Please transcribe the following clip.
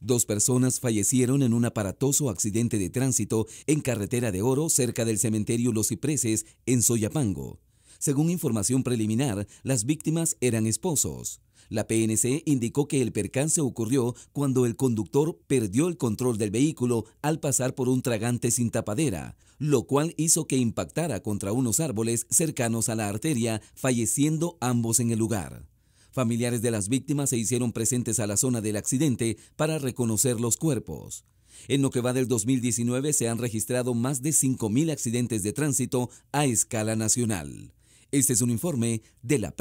Dos personas fallecieron en un aparatoso accidente de tránsito en Carretera de Oro cerca del cementerio Los Cipreses en Soyapango. Según información preliminar, las víctimas eran esposos. La PNC indicó que el percance ocurrió cuando el conductor perdió el control del vehículo al pasar por un tragante sin tapadera, lo cual hizo que impactara contra unos árboles cercanos a la arteria, falleciendo ambos en el lugar. Familiares de las víctimas se hicieron presentes a la zona del accidente para reconocer los cuerpos. En lo que va del 2019 se han registrado más de 5.000 accidentes de tránsito a escala nacional. Este es un informe de la